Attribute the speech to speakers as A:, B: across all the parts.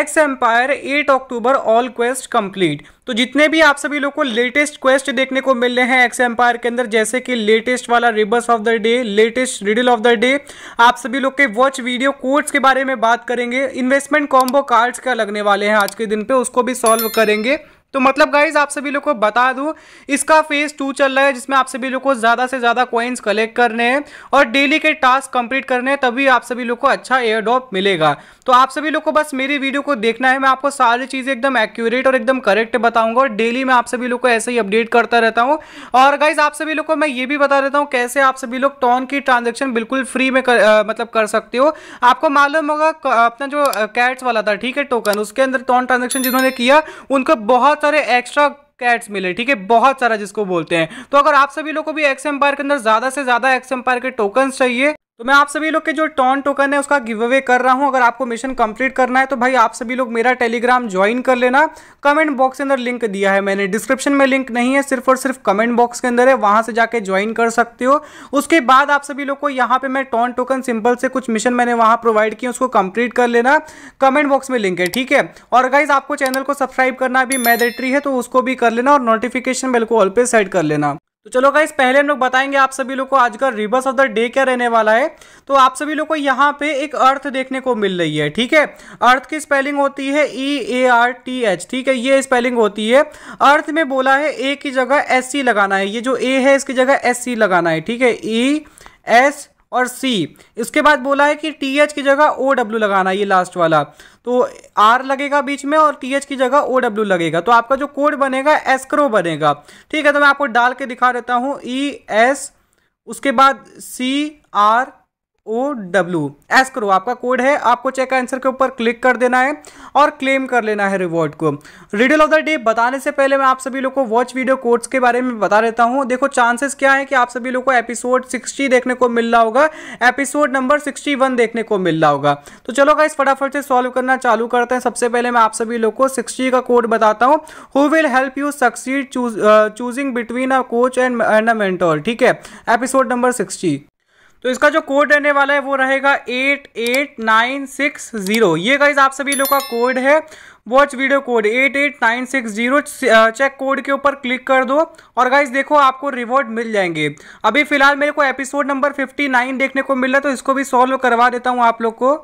A: x empire eight October all quest complete तो जितने भी आप सभी लोग को लेटेस्ट क्वेस्ट देखने को मिल रहे हैं एक्स एम्पायर के अंदर जैसे कि लेटेस्ट वाला rebus of the day latest riddle of the day आप सभी लोग के वॉच वीडियो कोड्स के बारे में बात करेंगे इन्वेस्टमेंट कॉम्बो कार्ड्स क्या लगने वाले हैं आज के दिन पे उसको भी सॉल्व करेंगे तो मतलब गाइज आप सभी लोग को बता दूं इसका फेज टू चल रहा है जिसमें आप सभी लोग को ज़्यादा से ज़्यादा कॉइन्स कलेक्ट करने हैं और डेली के टास्क कंप्लीट करने हैं तभी आप सभी लोग को अच्छा एयर ड्रॉप मिलेगा तो आप सभी लोग को बस मेरी वीडियो को देखना है मैं आपको सारी चीज़ें एकदम एक्यूरेट और एकदम करेक्ट बताऊंगा और डेली मैं आप सभी लोग को ऐसे ही अपडेट करता रहता हूँ और गाइज आप सभी लोग को मैं ये भी बता देता हूँ कैसे आप सभी लोग टॉन की ट्रांजेक्शन बिल्कुल फ्री में कर, आ, मतलब कर सकते हो आपको मालूम होगा अपना जो कैट्स वाला था ठीक है टोकन उसके अंदर टॉन ट्रांजेक्शन जिन्होंने किया उनको बहुत सारे एक्स्ट्रा कैट्स मिले ठीक है बहुत सारा जिसको बोलते हैं तो अगर आप सभी लोग को भी एक्स एम्पायर के अंदर ज़्यादा से ज़्यादा एक्स एम्पायर के टोकन चाहिए तो मैं आप सभी लोग के जो टॉन टोकन है उसका गिव अवे कर रहा हूं अगर आपको मिशन कंप्लीट करना है तो भाई आप सभी लोग मेरा टेलीग्राम ज्वाइन कर लेना कमेंट बॉक्स के अंदर लिंक दिया है मैंने डिस्क्रिप्शन में लिंक नहीं है सिर्फ और सिर्फ कमेंट बॉक्स के अंदर है वहां से जाके ज्वाइन कर सकते हो उसके बाद आप सभी लोग को यहाँ पे मैं टॉन टोकन सिंपल से कुछ मिशन मैंने वहां प्रोवाइड किया उसको कंप्लीट कर लेना कमेंट बॉक्स में लिंक है ठीक है और गाइज आपको चैनल को सब्सक्राइब करना भी मैदेट्री है तो उसको भी कर लेना और नोटिफिकेशन बिल्कुल ऑल पे सेट कर लेना तो चलो गाइस पहले हम लोग बताएंगे आप सभी लोग को आज का रिवर्स ऑफ द डे क्या रहने वाला है तो आप सभी लोग को यहाँ पे एक अर्थ देखने को मिल रही है ठीक है अर्थ की स्पेलिंग होती है E A R T H ठीक है ये स्पेलिंग होती है अर्थ में बोला है ए की जगह एस सी लगाना है ये जो ए है इसकी जगह एस सी लगाना है ठीक है ई e एस और सी इसके बाद बोला है कि टी एच की जगह ओ डब्ल्यू लगाना ये लास्ट वाला तो आर लगेगा बीच में और टी एच की जगह ओ डब्ल्यू लगेगा तो आपका जो कोड बनेगा एस्क्रो बनेगा ठीक है तो मैं आपको डाल के दिखा देता हूँ ई e एस उसके बाद C R O W S करो आपका कोड है आपको चेक आंसर के ऊपर क्लिक कर देना है और क्लेम कर लेना है रिवॉर्ड को रिडल ऑफ द डे बताने से पहले मैं आप सभी लोग को वॉच वीडियो कोड्स के बारे में बता देता हूँ देखो चांसेस क्या है कि आप सभी लोग को एपिसोड 60 देखने को मिल रहा होगा एपिसोड नंबर 61 देखने को मिल रहा होगा तो चलो इस फटाफट से सॉल्व करना चालू करते हैं सबसे पहले मैं आप सभी लोग को सिक्सटी का कोड बताता हूँ who will help you succeed choosing between a coach and and a mentor ठीक है एपिसोड नंबर सिक्सटी तो इसका जो कोड रहने वाला है वो रहेगा eight eight nine six zero ये गाइज आप सभी लोग का कोड है watch video code eight eight nine six zero check code के ऊपर क्लिक कर दो और गाइज देखो आपको रिवॉर्ड मिल जाएंगे अभी फिलहाल मेरे को एपिसोड नंबर फिफ्टी नाइन देखने को मिल रहा है तो इसको भी सॉल्व करवा देता हूँ आप लोग को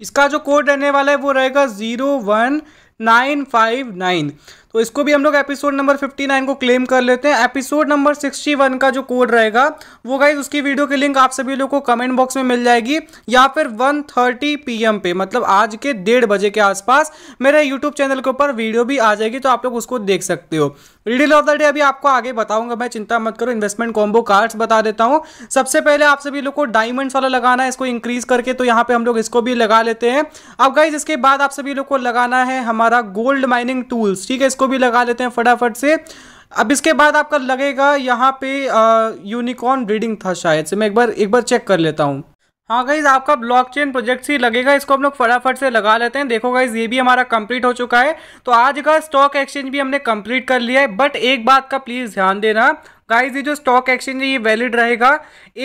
A: इसका जो कोड रहने वाला है वो रहेगा zero one nine five nine तो इसको भी हम लोग एपिसोड नंबर 59 को क्लेम कर लेते हैं एपिसोड नंबर 61 का जो कोड रहेगा वो गाइज उसकी वीडियो की लिंक आप सभी लोग को कमेंट बॉक्स में मिल जाएगी या फिर 1:30 पीएम पे मतलब आज के डेढ़ बजे के आसपास मेरे यूट्यूब चैनल के ऊपर वीडियो भी आ जाएगी तो आप लोग उसको देख सकते हो रीडिल ऑफ द डे अभी आपको आगे बताऊंगा मैं चिंता मत करो इन्वेस्टमेंट कॉम्बो कार्ड्स बता देता हूँ सबसे पहले आप सभी लोग को डायमंड्स वाला लगाना है इसको इंक्रीज करके तो यहाँ पे हम लोग इसको भी लगा लेते हैं अब गाइज इसके बाद आप सभी लोग को लगाना है हमारा गोल्ड माइनिंग टूल्स ठीक है इसको इसको भी लगा लेते हैं फटाफट से अब इसके बाद आपका लगेगा यहाँ पे यूनिकॉर्न ब्रीडिंग था शायद से मैं एक बार एक बार चेक कर लेता हूँ हाँ गाइज आपका ब्लॉकचेन प्रोजेक्ट ही लगेगा इसको हम लोग फटाफट से लगा लेते हैं देखो गाइज ये भी हमारा कंप्लीट हो चुका है तो आज का स्टॉक एक्सचेंज भी हमने कंप्लीट कर लिया है बट एक बात का प्लीज़ ध्यान देना गाइज ये जो स्टॉक एक्सचेंज है ये वैलिड रहेगा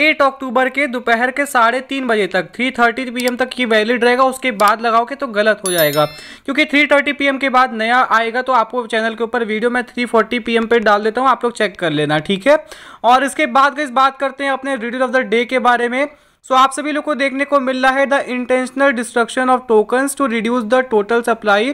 A: 8 अक्टूबर के दोपहर के साढ़े तीन बजे तक 3:30 थर्टी पी तक ये वैलिड रहेगा उसके बाद लगाओगे तो गलत हो जाएगा क्योंकि 3:30 थर्टी पी के बाद नया आएगा तो आपको चैनल के ऊपर वीडियो मैं 3:40 फोर्टी पी पे डाल देता हूँ आप लोग चेक कर लेना ठीक है और इसके बाद गाइज बात करते हैं अपने रीडल ऑफ द डे के बारे में सो so, आप सभी लोग को देखने को मिल रहा है the intentional destruction of tokens to reduce the total supply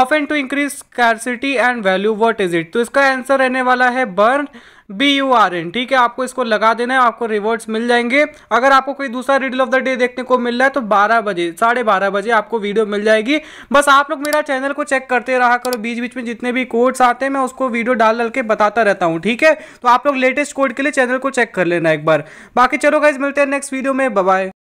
A: of and to increase scarcity and value what is it तो इसका आंसर रहने वाला है burn B U R N ठीक है आपको इसको लगा देना है आपको रिवॉर्ड्स मिल जाएंगे अगर आपको कोई दूसरा रिडल ऑफ द डे देखने को मिल रहा है तो बारह बजे साढ़े बारह बजे आपको वीडियो मिल जाएगी बस आप लोग मेरा चैनल को चेक करते रहा करो बीच बीच में जितने भी कोड्स आते हैं मैं उसको वीडियो डाल डाल के बताता रहता हूँ ठीक है तो आप लोग लेटेस्ट कोड के लिए चैनल को चेक कर लेना एक बार बाकी चलो गाइज मिलते हैं नेक्स्ट वीडियो में बाय